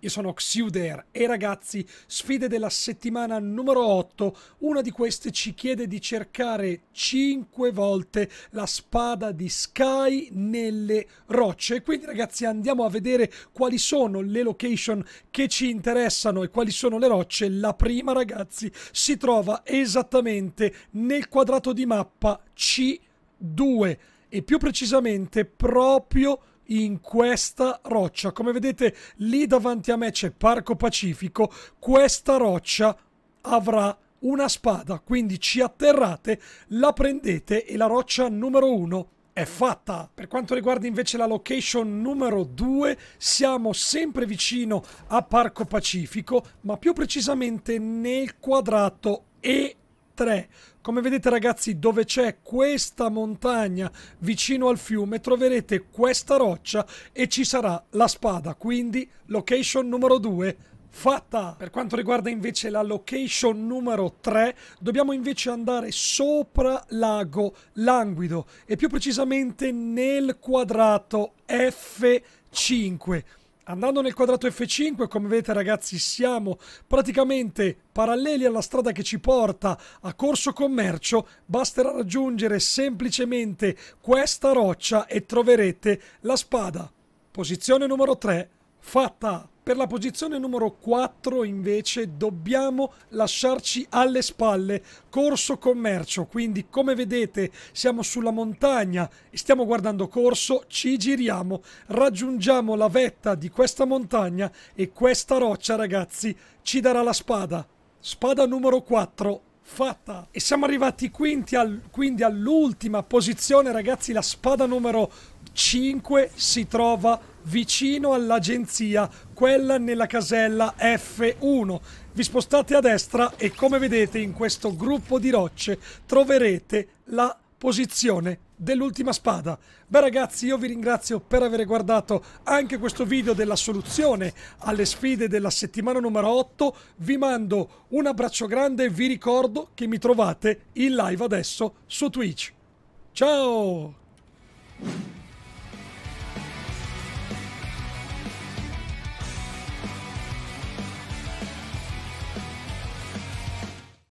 io sono Xiuder e ragazzi, sfide della settimana numero 8. Una di queste ci chiede di cercare 5 volte la spada di Sky nelle rocce. Quindi ragazzi andiamo a vedere quali sono le location che ci interessano e quali sono le rocce. La prima ragazzi si trova esattamente nel quadrato di mappa C2 e più precisamente proprio in questa roccia. Come vedete lì davanti a me c'è Parco Pacifico, questa roccia avrà una spada, quindi ci atterrate, la prendete e la roccia numero 1 è fatta. Per quanto riguarda invece la location numero 2, siamo sempre vicino a Parco Pacifico, ma più precisamente nel quadrato E 3. Come vedete ragazzi dove c'è questa montagna vicino al fiume troverete questa roccia e ci sarà la spada, quindi location numero 2 fatta! Per quanto riguarda invece la location numero 3, dobbiamo invece andare sopra l'ago languido e più precisamente nel quadrato F5. Andando nel quadrato F5, come vedete ragazzi, siamo praticamente paralleli alla strada che ci porta a Corso Commercio. Basterà raggiungere semplicemente questa roccia e troverete la spada. Posizione numero 3, fatta! Per la posizione numero 4 invece dobbiamo lasciarci alle spalle Corso Commercio, quindi come vedete siamo sulla montagna e stiamo guardando Corso, ci giriamo, raggiungiamo la vetta di questa montagna e questa roccia ragazzi ci darà la spada. Spada numero 4 fatta e siamo arrivati quindi, quindi all'ultima posizione ragazzi la spada numero 4 5 si trova vicino all'agenzia, quella nella casella F1. Vi spostate a destra e come vedete in questo gruppo di rocce troverete la posizione dell'ultima spada. Beh ragazzi io vi ringrazio per aver guardato anche questo video della soluzione alle sfide della settimana numero 8, vi mando un abbraccio grande e vi ricordo che mi trovate in live adesso su Twitch. Ciao!